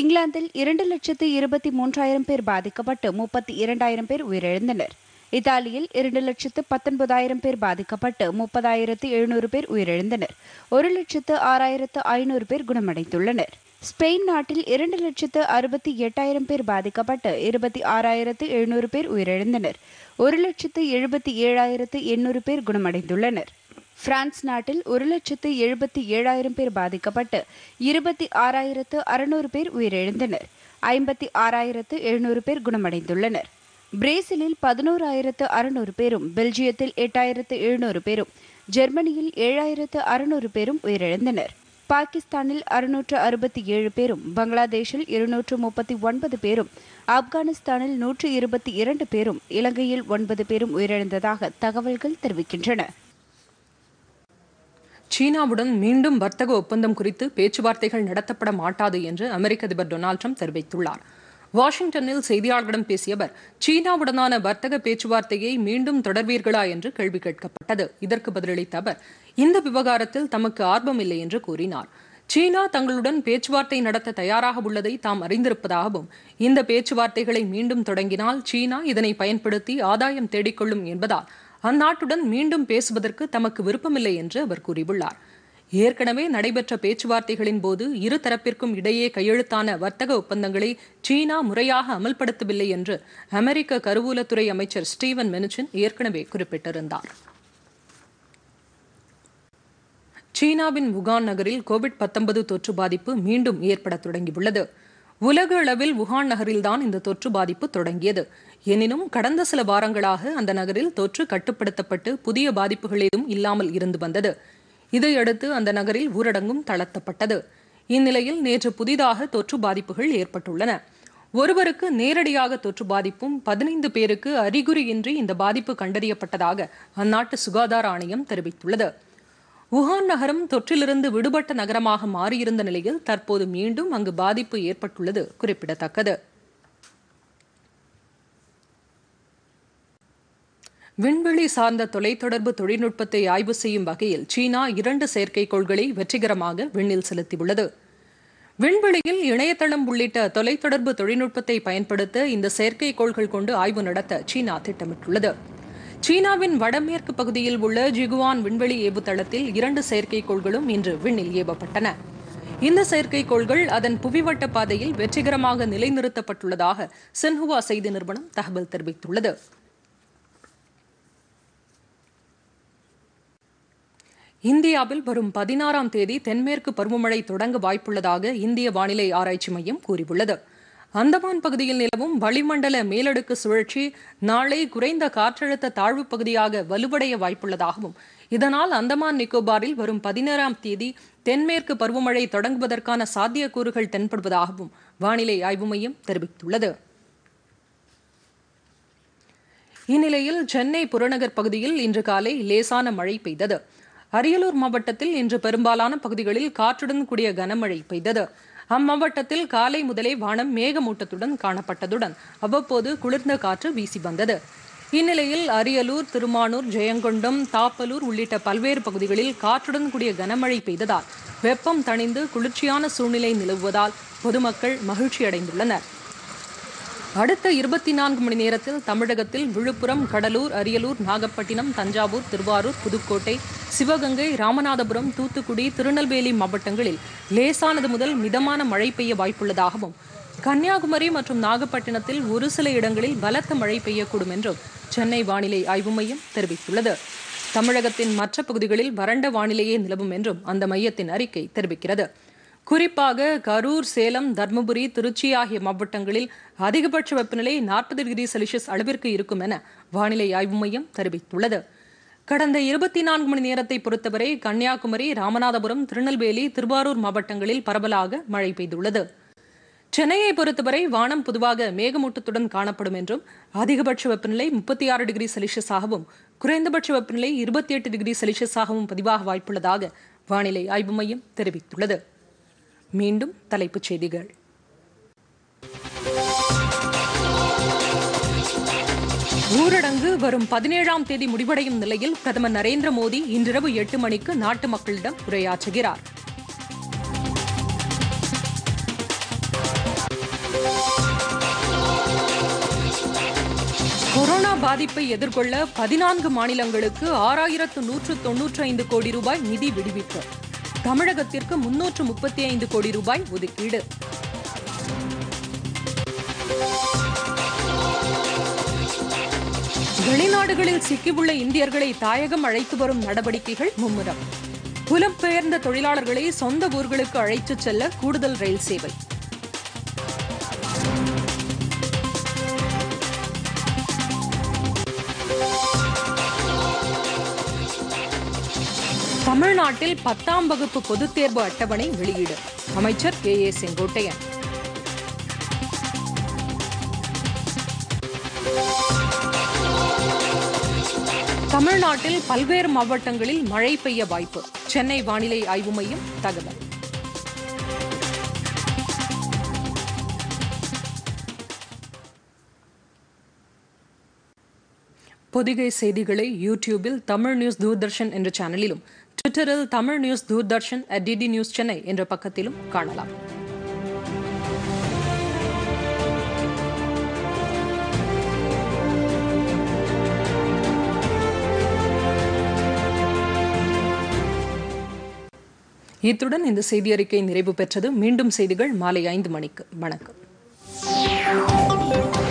[SPEAKER 2] இங்கிலாந்தில் இரண்டு லட்சத்து இருபத்தி மூன்றாயிரம் பேர் பாதிக்கப்பட்டு முப்பத்தி இரண்டாயிரம் பேர் உயிரிழந்தனர் இத்தாலியில் இரண்டு லட்சத்து பத்தொன்பதாயிரம் பேர் பாதிக்கப்பட்டு முப்பதாயிரத்து எழுநூறு பேர் உயிரிழந்தனர் ஒரு லட்சத்து ஆறாயிரத்து ஐநூறு பேர் குணமடைந்துள்ளனர் ஸ்பெயின் நாட்டில் இரண்டு லட்சத்து அறுபத்தி எட்டாயிரம் பேர் பாதிக்கப்பட்டு இருபத்தி ஆறாயிரத்து எழுநூறு பேர் உயிரிழந்தனர் ஒரு லட்சத்து எழுபத்தி ஏழாயிரத்து எண்ணூறு பேர் குணமடைந்துள்ளனர் பிரான்ஸ் நாட்டில் ஒரு லட்சத்து எழுபத்தி ஏழாயிரம் பேர் பாதிக்கப்பட்டு இருபத்தி ஆறாயிரத்து அறுநூறு பேர் உயிரிழந்தனர் ஐம்பத்தி ஆறாயிரத்து எழுநூறு பேர் குணமடைந்துள்ளனர் பிரேசிலில் பதினோராயிரத்து அறுநூறு பேரும் பெல்ஜியத்தில் எட்டாயிரத்து எழுநூறு பேரும் ஜெர்மனியில் ஏழாயிரத்து அறுநூறு பேரும் உயிரிழந்தனர் பாகிஸ்தானில் அறுநூற்று அறுபத்தி ஏழு பேரும் பங்களாதேஷில் இருநூற்று முப்பத்தி ஒன்பது பேரும் ஆப்கானிஸ்தானில் நூற்று இருபத்தி இரண்டு பேரும் இலங்கையில் ஒன்பது பேரும் உயிரிழந்ததாக தகவல்கள் தெரிவிக்கின்றன
[SPEAKER 1] சீனாவுடன் மீண்டும் வர்த்தக ஒப்பந்தம் குறித்து பேச்சுவார்த்தைகள் நடத்தப்பட மாட்டாது என்று அமெரிக்க அதிபர் டொனால்ட் ட்ரம்ப் தெரிவித்துள்ளார் வாஷிங்டனில் செய்தியாளர்களிடம் பேசிய அவர் சீனாவுடனான வர்த்தக பேச்சுவார்த்தையை மீண்டும் தொடர்வீர்களா என்று கேள்வி கேட்கப்பட்டது இதற்கு பதிலளித்த அவர் இந்த விவகாரத்தில் தமக்கு ஆர்வம் இல்லை என்று கூறினார் சீனா தங்களுடன் பேச்சுவார்த்தை நடத்த தயாராக உள்ளதை தாம் அறிந்திருப்பதாகவும் இந்த பேச்சுவார்த்தைகளை மீண்டும் தொடங்கினால் சீனா இதனை பயன்படுத்தி ஆதாயம் தேடிக்கொள்ளும் என்பதால் அந்நாட்டுடன் மீண்டும் பேசுவதற்கு தமக்கு விருப்பமில்லை என்று அவர் கூறியுள்ளார் ஏற்கனவே நடைபெற்ற பேச்சுவார்த்தைகளின் போது இருதரப்பிற்கும் இடையே கையெழுத்தான வர்த்தக ஒப்பந்தங்களை சீனா முறையாக அமல்படுத்தவில்லை என்று அமெரிக்க கருவூலத்துறை அமைச்சர் ஸ்டீவன் மெனுச்சின் ஏற்கனவே குறிப்பிட்டிருந்தார் சீனாவின் வுகான் நகரில் கோவிட் பத்தொன்பது தொற்று பாதிப்பு மீண்டும் ஏற்பட தொடங்கியுள்ளது உலக அளவில் வுகான் நகரில்தான் இந்த தொற்று பாதிப்பு தொடங்கியது எனினும் கடந்த சில வாரங்களாக அந்த நகரில் தொற்று கட்டுப்படுத்தப்பட்டு புதிய பாதிப்புகள் ஏதும் இல்லாமல் இருந்து வந்தது இதையடுத்து அந்த நகரில் ஊரடங்கும் தளர்த்தப்பட்டது இந்நிலையில் நேற்று புதிதாக தொற்று பாதிப்புகள் ஏற்பட்டுள்ளன ஒருவருக்கு நேரடியாக தொற்று பாதிப்பும் பதினைந்து பேருக்கு அறிகுறியின்றி இந்த பாதிப்பு கண்டறியப்பட்டதாக அந்நாட்டு சுகாதார ஆணையம் தெரிவித்துள்ளது வுஹான் நகரம் தொற்றிலிருந்து விடுபட்ட நகரமாக மாறியிருந்த நிலையில் தற்போது மீண்டும் அங்கு பாதிப்பு ஏற்பட்டுள்ளது குறிப்பிடத்தக்கது விண்வெளி சார்ந்த தொலைத்தொடர்பு தொழில்நுட்பத்தை ஆய்வு செய்யும் வகையில் சீனா இரண்டு செயற்கைக்கோள்களை வெற்றிகரமாக விண்ணில் செலுத்தியுள்ளது விண்வெளியில் இணையதளம் உள்ளிட்ட தொலைத்தொடர்பு தொழில்நுட்பத்தை பயன்படுத்த இந்த செயற்கைக்கோள்கள் கொண்டு ஆய்வு நடத்த சீனா திட்டமிட்டுள்ளது சீனாவின் வடமேற்கு பகுதியில் உள்ள ஜிகுவான் விண்வெளி ஏவுதளத்தில் இரண்டு செயற்கைக்கோள்களும் இன்று விண்ணில் ஏவப்பட்டன இந்த செயற்கைக்கோள்கள் அதன் புவிவட்ட பாதையில் வெற்றிகரமாக நிலைநிறுத்தப்பட்டுள்ளதாக சென்ஹுவா செய்தி நிறுவனம் தகவல் தெரிவித்துள்ளது இந்தியாவில் வரும் பதினாறாம் தேதி தென்மேற்கு பருவமழை தொடங்க வாய்ப்புள்ளதாக இந்திய வானிலை ஆராய்ச்சி மையம் கூறியுள்ளது அந்தமான் பகுதியில் நிலவும் வளிமண்டல மேலடுக்கு சுழற்சி நாளை குறைந்த காற்றழுத்த தாழ்வு பகுதியாக வலுவடைய வாய்ப்புள்ளதாகவும் இதனால் அந்தமான் நிக்கோபாரில் வரும் பதினேழாம் தேதி தென்மேற்கு பருவமழை தொடங்குவதற்கான சாத்தியக்கூறுகள் தென்படுவதாகவும் வானிலை ஆய்வு மையம் தெரிவித்துள்ளது இந்நிலையில் சென்னை புறநகர் பகுதியில் இன்று காலை லேசான மழை பெய்தது அரியலூர் மாவட்டத்தில் இன்று பெரும்பாலான பகுதிகளில் காற்றுடன் கூடிய கனமழை பெய்தது அம்மாவட்டத்தில் காலை முதலே வானம் மேகமூட்டத்துடன் காணப்பட்டதுடன் அவ்வப்போது குளிர்ந்த காற்று வீசி வந்தது இந்நிலையில் அரியலூர் திருமானூர் ஜெயங்கொண்டம் தாப்பலூர் உள்ளிட்ட பல்வேறு பகுதிகளில் காற்றுடன் கூடிய கனமழை பெய்ததால் வெப்பம் தணிந்து குளிர்ச்சியான சூழ்நிலை நிலவுவதால் பொதுமக்கள் மகிழ்ச்சியடைந்துள்ளனர் அடுத்த இருபத்தி நான்கு மணி நேரத்தில் தமிழகத்தில் விழுப்புரம் கடலூர் அரியலூர் நாகப்பட்டினம் தஞ்சாவூர் திருவாரூர் புதுக்கோட்டை சிவகங்கை ராமநாதபுரம் தூத்துக்குடி திருநெல்வேலி மாவட்டங்களில் லேசானது முதல் மிதமான மழை பெய்ய வாய்ப்புள்ளதாகவும் கன்னியாகுமரி மற்றும் நாகப்பட்டினத்தில் ஒரு சில இடங்களில் பலத்த மழை பெய்யக்கூடும் என்றும் சென்னை வானிலை ஆய்வு மையம் தெரிவித்துள்ளது தமிழகத்தின் மற்ற பகுதிகளில் வறண்ட வானிலையே நிலவும் என்றும் அந்த மையத்தின் அறிக்கை தெரிவிக்கிறது குறிப்பாக கரூர் சேலம் தர்மபுரி திருச்சி ஆகிய மாவட்டங்களில் அதிகபட்ச வெப்பநிலை நாற்பது டிகிரி செல்சியஸ் அளவிற்கு இருக்கும் என வானிலை ஆய்வு மையம் தெரிவித்துள்ளது கடந்த இருபத்தி நான்கு மணி நேரத்தை பொறுத்தவரை கன்னியாகுமரி ராமநாதபுரம் திருநெல்வேலி திருவாரூர் மாவட்டங்களில் பரவலாக மழை பெய்துள்ளது சென்னையை பொறுத்தவரை வானம் பொதுவாக மேகமூட்டத்துடன் காணப்படும் என்றும் அதிகபட்ச வெப்பநிலை முப்பத்தி ஆறு டிகிரி செல்சியஸாகவும் குறைந்தபட்ச வெப்பநிலை இருபத்தி எட்டு டிகிரி செல்சியஸாகவும் பதிவாக வாய்ப்புள்ளதாக வானிலை ஆய்வு மையம் தெரிவித்துள்ளது மீண்டும் தலைப்புச் செய்திகள் ஊரடங்கு வரும் பதினேழாம் தேதி முடிவடையும் நிலையில் பிரதமர் நரேந்திர மோடி இன்றிரவு எட்டு மணிக்கு நாட்டு மக்களிடம் உரையாற்றுகிறார் கொரோனா பாதிப்பை எதிர்கொள்ள பதினான்கு மாநிலங்களுக்கு ஆறாயிரத்து நூற்று தொன்னூற்றி ஐந்து கோடி ரூபாய் நிதி விடுவிப்பு தமிழகத்திற்கு முன்னூற்று முப்பத்தி ஐந்து கோடி ரூபாய் ஒதுக்கீடு வெளிநாடுகளில் சிக்கியுள்ள இந்தியர்களை தாயகம் அழைத்து வரும் நடவடிக்கைகள் மும்முரம் புலம்பெயர்ந்த தொழிலாளர்களை சொந்த ஊர்களுக்கு அழைத்துச் செல்ல கூடுதல் ரயில் சேவை தமிழ்நாட்டில் பத்தாம் வகுப்பு பொதுத் தேர்வு அட்டவணை வெளியீடு அமைச்சர் கே ஏ செங்கோட்டையன் தமிழ்நாட்டில் பல்வேறு மாவட்டங்களில் மழை பெய்ய வாய்ப்பு சென்னை வானிலை ஆய்வு மையம் தகவல் பொதிகை செய்திகளை யூடியூபில் தமிழ் நியூஸ் தூர்தர்ஷன் என்ற சேனலிலும் ட்விட்டரில் Tamil news Doordarshan at DD news Chennai என்ற பக்கத்திலும் காணலாம் இத்துடன் இந்த செய்தியறிக்கை நிறைவு பெற்றது மீண்டும் செய்திகள் மாலை ஐந்து மணிக்கு
[SPEAKER 2] வணக்கம்